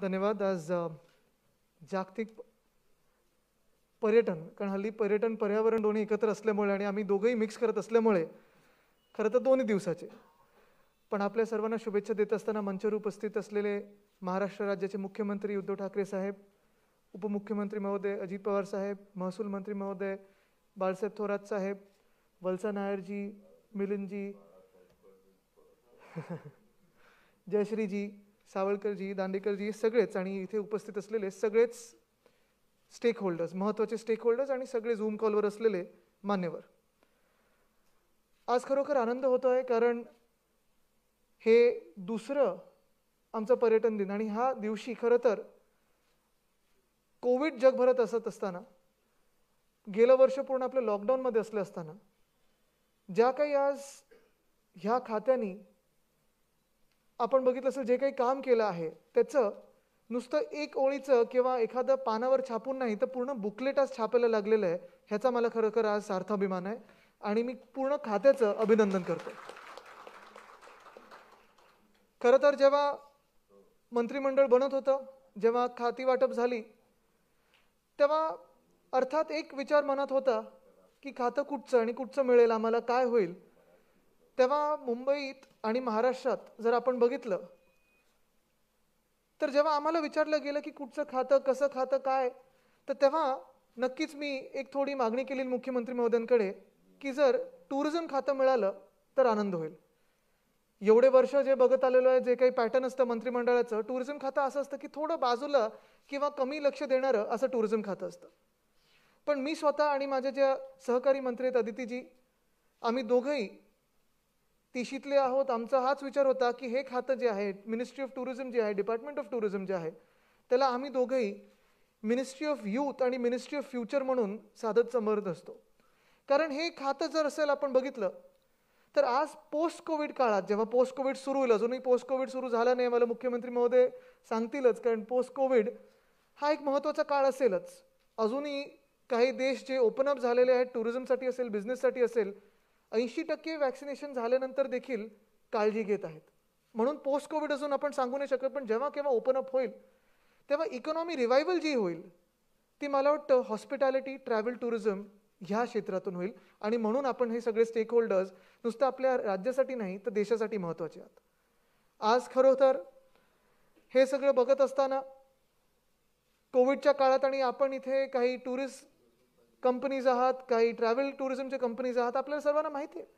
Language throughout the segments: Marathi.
धन्यवाद आज जागतिक पर्यटन कारण हल्ली पर्यटन पर्यावरण दोन्ही एकत्र असल्यामुळे आणि आम्ही दोघंही मिक्स करत असल्यामुळे खरं तर दोन्ही दिवसाचे पण आपल्या सर्वांना शुभेच्छा देत असताना मंचावर उपस्थित असलेले महाराष्ट्र राज्याचे मुख्यमंत्री उद्धव ठाकरे साहेब उपमुख्यमंत्री महोदय अजित पवार साहेब महसूल मंत्री महोदय बाळासाहेब थोरात साहेब वलसा नायरजी मिलिंदजी जयश्रीजी सावळकरजी दांडेकरजी सगळेच आणि इथे उपस्थित असलेले सगळेच स्टेक होल्डर्स महत्त्वाचे स्टेक होल्डर्स आणि सगळे झूम कॉलवर असलेले मान्यवर आज खरोखर आनंद होतो आहे कारण हे दुसरं आमचं पर्यटन दिन आणि ह्या दिवशी खरं तर कोविड जगभरात असत असताना गेलं वर्ष पूर्ण आपल्या लॉकडाऊनमध्ये असलं असताना ज्या काही आज ह्या खात्यांनी आपण बघितलं असेल जे काही काम केलं आहे त्याचं नुसतं एक ओळीचं किंवा एखादं पानावर छापून नाही तर पूर्ण बुकलेटच छापायला लागलेलं आहे ह्याचा मला खरं आज आज अभिमान आहे आणि मी पूर्ण खात्याचं अभिनंदन करतो खरं तर जेव्हा मंत्रिमंडळ बनत होतं जेव्हा खाती वाटप झाली तेव्हा अर्थात एक विचार मनात होता की खातं कुठचं आणि कुठचं मिळेल आम्हाला काय होईल तेव्हा मुंबईत आणि महाराष्ट्रात जर आपण बघितलं तर जेव्हा आम्हाला विचारलं गेलं की कुठचं खातं कसं खातं काय तर तेव्हा नक्कीच मी एक थोडी मागणी केली मुख्यमंत्री महोदयांकडे की जर टुरिझम खातं मिळालं तर आनंद होईल एवढे वर्ष जे बघत आलेलो आहे जे काही पॅटर्न असतं मंत्रिमंडळाचं टुरिझम खातं असं असतं की थोडं बाजूला किंवा कमी लक्ष देणारं असं टुरिझम खातं असतं पण मी स्वतः आणि माझ्या ज्या सहकारी मंत्री आहेत अदितीजी आम्ही दोघंही तिशीतले आहोत आमचा हाच विचार होता की हे खातं जे आहे मिनिस्ट्री ऑफ टुरिझम जे आहे डिपार्टमेंट ऑफ टुरिझम जे आहे त्याला आम्ही दोघंही मिनिस्ट्री ऑफ यूथ आणि मिनिस्ट्री ऑफ फ्युचर म्हणून साधत समर्थ असतो कारण हे खातं जर असेल आपण बघितलं तर आज पोस्ट कोविड काळात जेव्हा पोस्ट कोविड सुरू होईल अजूनही पोस्ट कोविड सुरू झाला नाही मला मुख्यमंत्री महोदय सांगतीलच कारण पोस्ट कोविड हा एक महत्त्वाचा काळ असेलच अजूनही काही देश जे ओपन अप झालेले आहेत टुरिझमसाठी असेल बिझनेससाठी असेल ऐंशी टक्के वॅक्सिनेशन झाल्यानंतर देखील काळजी घेत आहेत म्हणून पोस्ट कोविड अजून आपण सांगू नाही शकत पण जेव्हा केव्हा ओपन अप होईल तेव्हा इकॉनॉमी रिवायवल जी होईल ती मला वाटतं हॉस्पिटॅलिटी ट्रॅव्हल टुरिझम ह्या क्षेत्रातून होईल आणि म्हणून आपण हे सगळे स्टेक होल्डर्स नुसतं आपल्या राज्यासाठी नाही तर देशासाठी महत्त्वाचे आहेत आज खरोखर हे सगळं बघत असताना कोविडच्या काळात आणि आपण इथे काही टुरिस्ट कंपनीज आहात काही ट्रॅव्हल टुरिझमच्या कंपनीज आहात आपल्याला सर्वांना माहिती आहे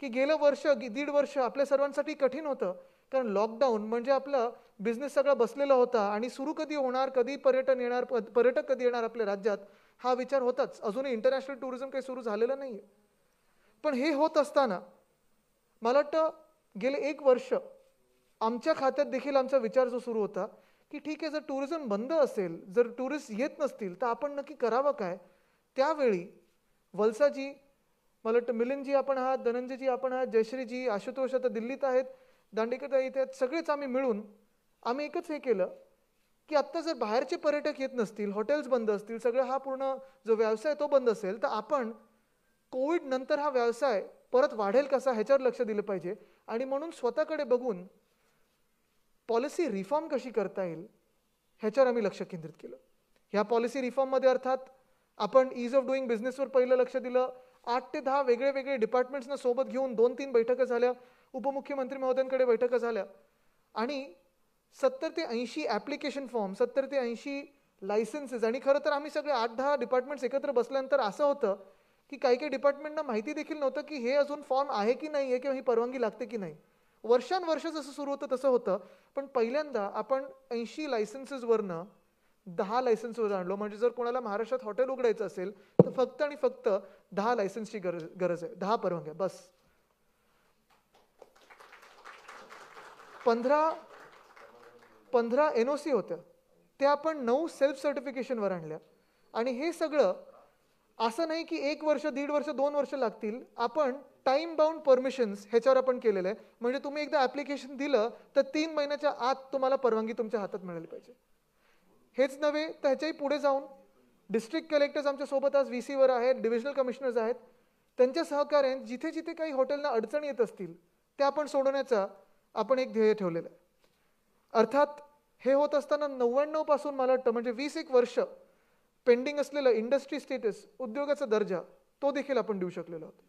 की गेलं वर्ष दीड वर्ष आपल्या सर्वांसाठी कठीण होतं कारण लॉकडाऊन म्हणजे आपलं बिझनेस सगळा बसलेला होता आणि सुरू कधी होणार कधी पर्यटन येणार पर्यटक कधी येणार आपल्या राज्यात हा विचार होताच अजूनही इंटरनॅशनल टुरिझम काही सुरू झालेलं नाही पण हे होत असताना मला वाटतं गेले एक वर्ष आमच्या खात्यात देखील आमचा विचार जो सुरू होता की ठीक आहे जर टुरिझम बंद असेल जर टुरिस्ट येत नसतील तर आपण नक्की करावं काय त्यावेळी वलसाजी मला वाटतं मिलिंदजी आपण आहात धनंजयजी आपण आहात जयश्रीजी आशुतोष आता दिल्लीत आहेत दांडेकर इथे सगळेच आम्ही मिळून आम्ही एकच हे केलं की आत्ता जर बाहेरचे पर्यटक येत नसतील हॉटेल्स बंद असतील सगळं हा पूर्ण जो व्यवसाय तो बंद असेल तर आपण कोविड नंतर हा व्यवसाय परत वाढेल कसा ह्याच्यावर लक्ष दिलं पाहिजे आणि म्हणून स्वतःकडे बघून पॉलिसी रिफॉर्म कशी करता येईल ह्याच्यावर आम्ही लक्ष केंद्रित केलं ह्या पॉलिसी रिफॉर्ममध्ये अर्थात आपण ईज ऑफ डुईंग बिझनेसवर पहिलं लक्ष दिलं आठ ते दहा वेगळे वेगळे डिपार्टमेंट्सना सोबत घेऊन दोन तीन बैठका झाल्या उपमुख्यमंत्री महोदयांकडे बैठका झाल्या आणि सत्तर ते ऐंशी ॲप्लिकेशन फॉर्म सत्तर ते ऐंशी लायसन्सेस आणि खरं तर आम्ही सगळे आठ दहा डिपार्टमेंट्स एकत्र बसल्यानंतर असं होतं की काही काही डिपार्टमेंटना माहिती देखील नव्हतं की हे अजून फॉर्म आहे की नाही आहे किंवा ही परवानगी लागते की नाही वर्षानुवर्ष जसं सुरू होतं तसं होतं पण पहिल्यांदा आपण ऐंशी लायसन्सेसवरनं दहा लायसन्सवर आणलो म्हणजे जर कोणाला महाराष्ट्रात हॉटेल उघडायचं असेल तर फक्त आणि फक्त दहा लायसन्सची गरज गरज आहे दहा परवानग्या बस पंधरा पंधरा एन ओ सी होत्या त्या आपण नऊ सेल्फ सर्टिफिकेशनवर आणल्या आणि हे सगळं असं नाही की एक वर्ष दीड वर्ष दोन वर्ष लागतील आपण टाइम बाउंड परमिशन्स ह्याच्यावर आपण केलेलं आहे म्हणजे तुम्ही एकदा ॲप्लिकेशन दिलं तर तीन महिन्याच्या आत तुम्हाला परवानगी तुमच्या हातात मिळाली पाहिजे हेच नव्हे तर ह्याच्याही पुढे जाऊन डिस्ट्रिक्ट कलेक्टर्स आमच्यासोबत आज व्ही सीवर आहेत डिव्हिजनल कमिशनर्स आहेत त्यांच्या सहकार्याने जिथे जिथे काही हॉटेलना अडचण येत असतील त्या आपण सोडवण्याचा आपण एक ध्येय ठेवलेलं आहे अर्थात हे होत असताना पासून मला वाटतं म्हणजे वीस एक वर्ष पेंडिंग असलेलं इंडस्ट्री स्टेटस उद्योगाचा दर्जा तो देखील आपण देऊ शकलेलो आहोत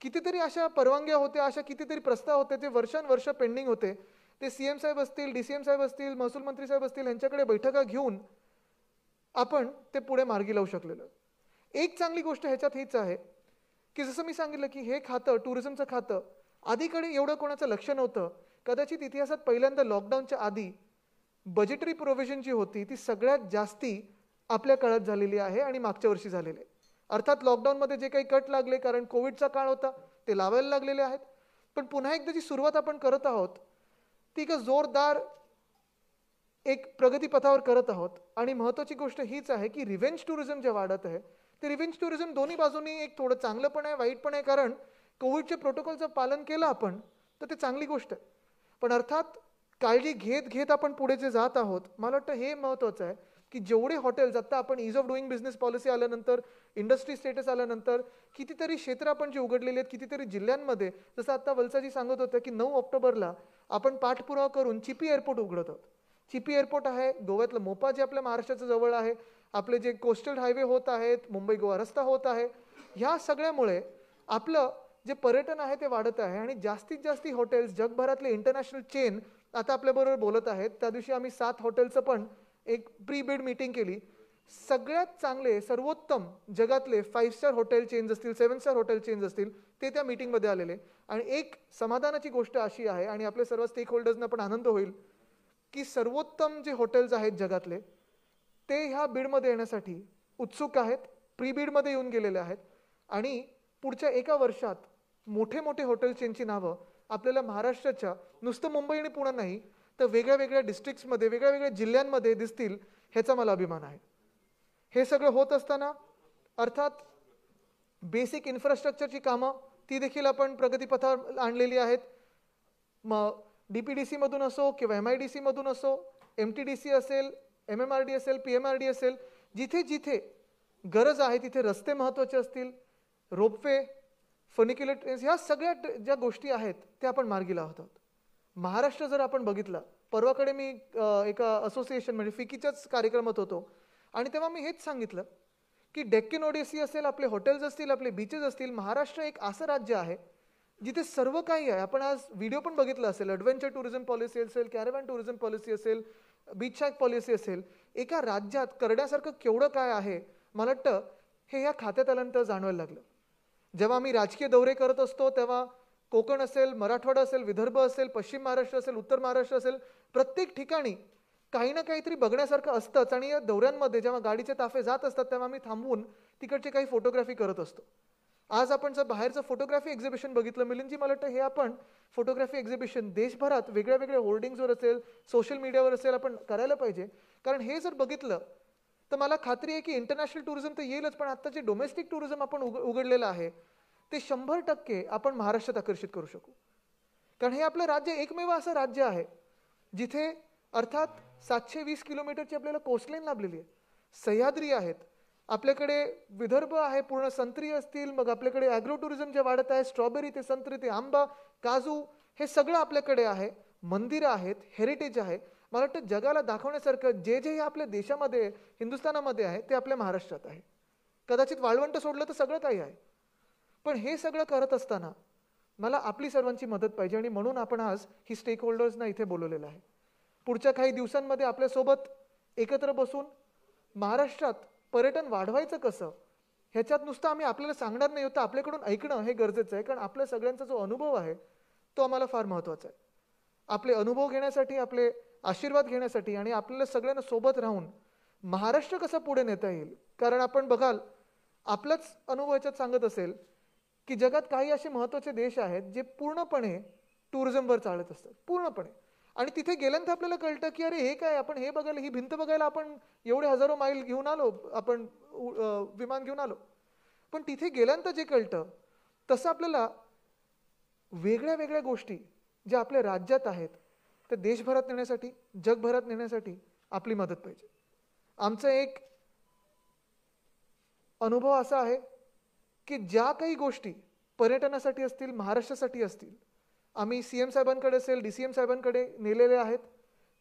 कितीतरी अशा परवानग्या होत्या अशा कितीतरी प्रस्ताव होते जे वर्षानुवर्ष पेंडिंग होते ते सी एम साहेब असतील डी सी एम साहेब असतील महसूल मंत्री साहेब असतील यांच्याकडे बैठका घेऊन आपण ते पुढे मार्गी लावू शकलेलं एक चांगली गोष्ट ह्याच्यात हीच आहे की जसं मी सांगितलं की हे खातं टुरिझमचं खातं आधीकडे एवढं कोणाचं लक्ष नव्हतं कदाचित इतिहासात पहिल्यांदा लॉकडाऊनच्या आधी बजेटरी प्रोव्हिजन जी होती ती सगळ्यात जास्ती आपल्या काळात झालेली आहे आणि मागच्या वर्षी झालेली आहे अर्थात लॉकडाऊनमध्ये जे काही कट लागले कारण कोविडचा काळ होता ते लावायला लागलेले आहेत पण पुन्हा एकदा जी सुरुवात आपण करत आहोत का जोरदार एक प्रगतीपथावर करत आहोत आणि महत्वाची गोष्ट हीच आहे की रिव्हेंज टुरिझम जे वाढत आहे ते रिव्हेंज टुरिझम दोन्ही बाजूनी एक थोडं चांगलं पण आहे वाईट पण आहे कारण कोविडचे प्रोटोकॉलचं पालन केलं आपण तर ते चांगली गोष्ट आहे पण अर्थात काळजी घेत घेत आपण पुढे जे जात आहोत मला वाटतं हे महत्त्वाचं आहे की जेवढे हॉटेल्स आता आपण ease of doing business policy आल्यानंतर इंडस्ट्री स्टेटस आल्यानंतर कितीतरी क्षेत्र आपण जे उघडलेले आहेत कितीतरी जिल्ह्यांमध्ये जसं आता वलसाजी सांगत होतं की नऊ ऑक्टोबरला आपण पाठपुरावा करून चिपी एअरपोर्ट उघडत आहोत चिपी एअरपोर्ट आहे गोव्यातलं मोपा जे आपल्या महाराष्ट्राचं जवळ आहे आपले जे कोस्टल हायवे होत आहेत मुंबई गोवा रस्ता होत आहे ह्या सगळ्यामुळे आपलं जे पर्यटन आहे ते वाढत आहे आणि जास्तीत जास्त हॉटेल्स जगभरातले इंटरनॅशनल चेन आता आपल्याबरोबर बोलत आहेत त्या दिवशी आम्ही सात हॉटेलचं पण एक प्री बेड मीटिंग केली सगळ्यात चांगले सर्वोत्तम जगातले फाईव्ह स्टार हॉटेल चेंज असतील सेवन स्टार हॉटेल चेंज असतील ते त्या मीटिंगमध्ये आलेले आणि एक समाधानाची गोष्ट अशी आहे आणि आपल्या सर्व स्टेक होल्डर्सना पण आनंद होईल की सर्वोत्तम जे हॉटेल्स आहेत जगातले ते ह्या बीडमध्ये येण्यासाठी उत्सुक आहेत प्री बीडमध्ये येऊन गेलेले आहेत आणि पुढच्या एका वर्षात मोठे मोठे हॉटेल चेनची नावं आपल्याला महाराष्ट्राच्या नुसतं मुंबई आणि पुणे नाही तर वेगळ्या वेगळ्या डिस्ट्रिक्ट्समध्ये वेगळ्या वेगळ्या जिल्ह्यांमध्ये दिसतील ह्याचा मला अभिमान आहे हे सगळं होत असताना अर्थात बेसिक इन्फ्रास्ट्रक्चरची कामं ती देखील आपण प्रगतीपथावर आणलेली आहेत मग डी पी डी सीमधून असो किंवा एम आय डी सीमधून असो एम टी डी सी असेल एम एम आर डी असेल पी एम आर डी असेल जिथे जिथे गरज आहे तिथे रस्ते महत्त्वाचे असतील रोपवे फर्निक्युलर ट्रेन्स ह्या सगळ्या ज्या गोष्टी आहेत त्या आपण मार्गी लावत आहोत महाराष्ट्र जर आपण बघितलं परवाकडे मी एका असोसिएशन म्हणजे फिकीच्याच कार्यक्रमात होतो आणि तेव्हा मी हेच सांगितलं की डेक्कन ओडिसी असेल आपले हॉटेल्स असतील आपले बीचेस असतील महाराष्ट्र एक असं राज्य आहे जिथे सर्व काही आहे आपण आज व्हिडिओ पण बघितलं असेल ॲडव्हेंचर टुरिझम पॉलिसी असेल कॅरेवॅन टुरिझम पॉलिसी असेल बीच पॉलिसी असेल एका राज्यात करण्यासारखं केवढं काय आहे मला वाटतं हे या खात्यात आल्यानंतर जाणवायला लागलं जेव्हा आम्ही राजकीय दौरे करत असतो तेव्हा कोकण असेल मराठवाडा असेल विदर्भ असेल पश्चिम महाराष्ट्र असेल उत्तर महाराष्ट्र असेल प्रत्येक ठिकाणी काही ना काहीतरी बघण्यासारखं असतंच आणि या दौऱ्यांमध्ये जेव्हा गाडीचे ताफे जात असतात तेव्हा मी थांबवून तिकडचे काही फोटोग्राफी करत असतो आज आपण जर बाहेरचं फोटोग्राफी एक्झिबिशन बघितलं मिलिंदजी मला वाटतं हे आपण फोटोग्राफी एक्झिबिशन देशभरात वेगळ्या वेगळ्या होर्डिंग्सवर असेल सोशल मीडियावर असेल आपण करायला पाहिजे कारण हे जर बघितलं तर मला खात्री आहे की इंटरनॅशनल टुरिझम तर येईलच पण आत्ता जे डोमेस्टिक टुरिझम आपण उग उघडलेलं आहे ते शंभर टक्के आपण महाराष्ट्रात आकर्षित करू शकू कारण हे आपलं राज्य एकमेव असं राज्य आहे जिथे अर्थात सातशे वीस किलोमीटरची आपल्याला कोस्टलाईन लाभलेली आहे सह्याद्री आहेत आपल्याकडे विदर्भ आहे पूर्ण संत्री असतील मग आपल्याकडे ॲग्रो टुरिझम जे वाढत आहे स्ट्रॉबेरी ते संत्री ते आंबा काजू हे सगळं आपल्याकडे आहे मंदिरं आहेत हेरिटेज आहे मला वाटतं जगाला दाखवण्यासारखं जे जे हे आपल्या देशामध्ये हिंदुस्थानामध्ये आहे ते आपल्या महाराष्ट्रात आहे कदाचित वाळवंट सोडलं तर सगळं काही आहे पण हे सगळं करत असताना मला आपली सर्वांची मदत पाहिजे आणि म्हणून आपण आज ही स्टेक होल्डर्सना इथे बोलवलेलं आहे पुढच्या काही दिवसांमध्ये आपल्यासोबत एकत्र बसून महाराष्ट्रात पर्यटन वाढवायचं कसं ह्याच्यात नुसतं आम्ही आपल्याला सांगणार नाही होतं आपल्याकडून ऐकणं हे गरजेचं आहे कारण आपल्या सगळ्यांचा जो अनुभव आहे तो आम्हाला फार महत्त्वाचा आहे आपले अनुभव घेण्यासाठी आपले आशीर्वाद घेण्यासाठी आणि आपल्याला सगळ्यांना सोबत राहून महाराष्ट्र कसं पुढे नेता येईल कारण आपण बघाल आपलाच अनुभव ह्याच्यात सांगत असेल की जगात काही असे महत्त्वाचे देश आहेत जे पूर्णपणे टुरिझमवर चालत असतात पूर्णपणे आणि तिथे गेल्यानंतर आपल्याला कळतं की अरे हे काय आपण हे बघायला ही भिंत बघायला आपण एवढे हजारो माईल घेऊन आलो आपण विमान घेऊन आलो पण तिथे गेल्यानंतर जे कळतं तसं आपल्याला वेगळ्या वेगळ्या गोष्टी ज्या आपल्या राज्यात आहेत त्या देशभरात नेण्यासाठी जगभरात नेण्यासाठी आपली मदत पाहिजे आमचं एक अनुभव असा आहे की ज्या काही गोष्टी पर्यटनासाठी असतील महाराष्ट्रासाठी असतील आम्ही सी एम साहेबांकडे असेल डी सी एम साहेबांकडे नेलेले आहेत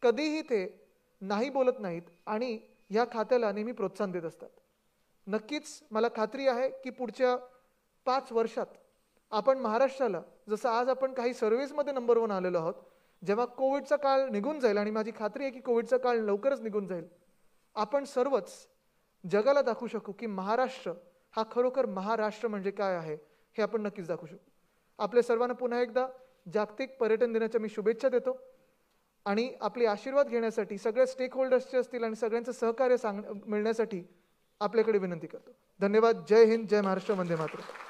कधीही ते नाही बोलत नाहीत आणि ह्या खात्याला नेहमी प्रोत्साहन देत असतात नक्कीच मला खात्री आहे की पुढच्या पाच वर्षात आपण महाराष्ट्राला जसं आज आपण काही सर्व्हिसमध्ये नंबर वन आलेलो आहोत जेव्हा कोविडचा काळ निघून जाईल आणि माझी खात्री आहे की कोविडचा काळ लवकरच निघून जाईल आपण सर्वच जगाला दाखवू शकू की महाराष्ट्र हा खरोखर महाराष्ट्र म्हणजे काय आहे हे आपण नक्कीच दाखवू शकतो आपल्या सर्वांना पुन्हा एकदा जागतिक पर्यटन दिनाच्या मी शुभेच्छा देतो आणि आपले आशीर्वाद घेण्यासाठी सगळ्या स्टेक होल्डर्सचे असतील आणि सगळ्यांचं सहकार्य सांग मिळण्यासाठी आपल्याकडे विनंती करतो धन्यवाद जय हिंद जय महाराष्ट्र वंदे मात्र